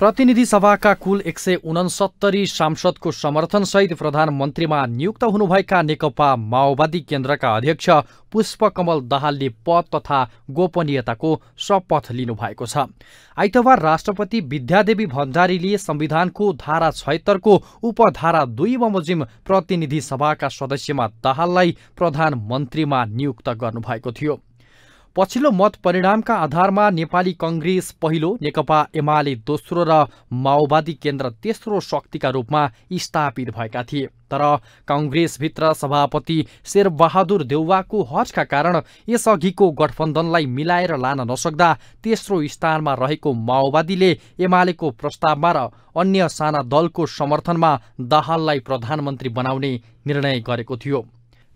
प्रतिनिधि सभाका कुल एक सय उनसत्तरी सांसदको समर्थनसहित प्रधानमन्त्रीमा नियुक्त हुनुभएका नेकपा माओवादी केन्द्रका अध्यक्ष पुष्पकमल दाहालले पद तथा गोपनीयताको शपथ लिनुभएको छ आइतबार राष्ट्रपति विद्यादेवी भण्डारीले संविधानको धारा छयत्तरको उपधारा दुई बमोजिम प्रतिनिधि सभाका सदस्यमा दाहाललाई प्रधानमन्त्रीमा नियुक्त गर्नुभएको थियो पछिल्लो मत परिणामका आधारमा नेपाली कङ्ग्रेस पहिलो नेकपा एमाले दोस्रो र माओवादी केन्द्र तेस्रो शक्तिका रूपमा स्थापित भएका थिए तर कङ्ग्रेसभित्र सभापति शेरबहादुर देउवाको हजका कारण यसअघिको गठबन्धनलाई मिलाएर लान नसक्दा तेस्रो स्थानमा रहेको माओवादीले एमालेको प्रस्तावमा र अन्य साना दलको समर्थनमा दाहाललाई प्रधानमन्त्री बनाउने निर्णय गरेको थियो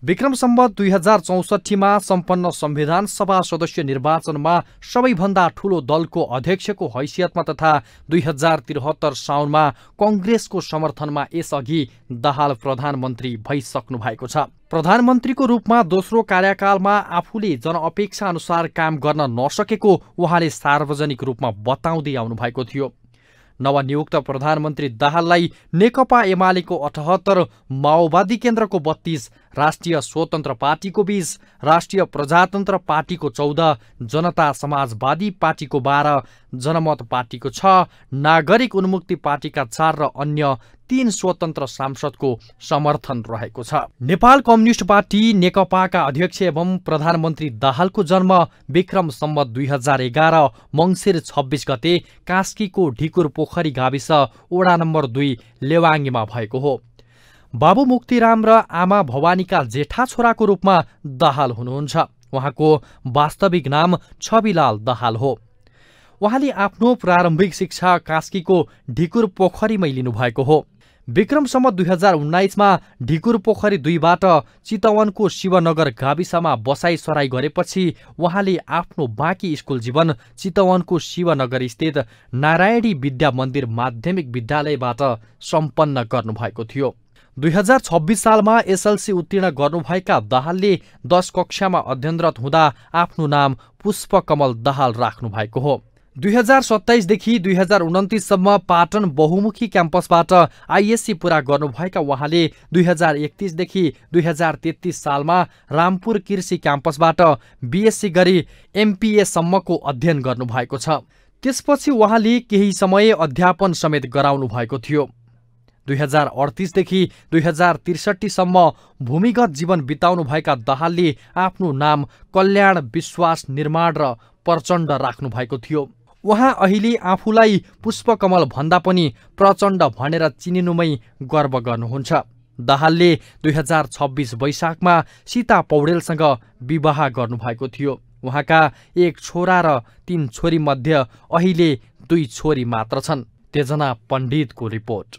विक्रम सम्बत दुई हजार चौसठीमा सम्पन्न संविधान सभा सदस्य निर्वाचनमा सबैभन्दा ठूलो दलको अध्यक्षको हैसियतमा तथा दुई हजार त्रिहत्तर साउनमा कङ्ग्रेसको समर्थनमा यसअघि दहाल प्रधानमन्त्री भइसक्नु भएको छ प्रधानमन्त्रीको रूपमा दोस्रो कार्यकालमा आफूले जनअपेक्षा अनुसार काम गर्न नसकेको उहाँले सार्वजनिक रूपमा बताउँदै आउनुभएको थियो नवनियुक्त प्रधानमन्त्री दाहाललाई नेकपा एमालेको अठहत्तर माओवादी केन्द्रको बत्तीस राष्ट्रिय स्वतन्त्र पार्टीको बिस राष्ट्रिय प्रजातन्त्र पार्टीको चौध जनता समाजवादी पार्टीको बाह्र जनमत पार्टीको छ नागरिक उन्मुक्ति पार्टीका चार र अन्य तीन स्वतन्त्र सांसदको समर्थन रहेको छ नेपाल कम्युनिस्ट पार्टी नेकपाका अध्यक्ष एवं प्रधानमन्त्री दाहालको जन्म विक्रम सम्बत दुई हजार एघार मङ्सिर छब्बिस गते कास्कीको ढिकुर पोखरी गाविस ओडा नम्बर दुई लेवाङ्गीमा भएको हो बाबु मुक्तिराम र आमा भवानीका जेठा छोराको रूपमा दाहाल हुनुहुन्छ उहाँको वास्तविक नाम छविलाल दहाल हो उहाँले आफ्नो प्रारम्भिक शिक्षा कास्कीको ढिकुर पोखरीमै लिनुभएको हो विक्रमसम्म दुई हजार उन्नाइसमा ढिकुर पोखरी दुईबाट चितवनको शिवनगर गाविसमा सराई गरेपछि उहाँले आफ्नो बाँकी स्कुल जीवन चितवनको शिवनगर स्थित नारायणी विद्या मन्दिर माध्यमिक विद्यालयबाट सम्पन्न गर्नुभएको थियो दुई हजार छब्बिस सालमा एसएलसी उत्तीर्ण गर्नुभएका दाहालले दस कक्षामा अध्ययनरत हुँदा आफ्नो नाम पुष्पकमल दाहाल राख्नु भएको हो दुई हजार सत्ताइसदेखि दुई हजार उन्तिससम्म पाटन बहुमुखी क्याम्पसबाट आइएससी पुरा गर्नुभएका उहाँले दुई हजार एकतिसदेखि दुई हजार तेत्तिस सालमा रामपुर कृषि क्याम्पसबाट बिएससी गरी एमपिएसम्मको अध्ययन गर्नुभएको छ त्यसपछि उहाँले केही समय अध्यापन समेत गराउनु भएको थियो दुई हजार अडतिसदेखि दुई हजार त्रिसठीसम्म भूमिगत जीवन बिताउनुभएका दहालले आफ्नो नाम कल्याण विश्वास निर्माण र प्रचण्ड राख्नुभएको थियो उहाँ अहिले आफूलाई पुष्पकमल भन्दा पनि प्रचण्ड भनेर चिनिनुमै गर्व गर्नुहुन्छ दाहालले दुई हजार छब्बिस वैशाखमा सीता पौडेलसँग विवाह गर्नुभएको थियो उहाँका एक छोरा र तीन छोरीमध्ये अहिले दुई छोरी मात्र छन् तेजना पण्डितको रिपोर्ट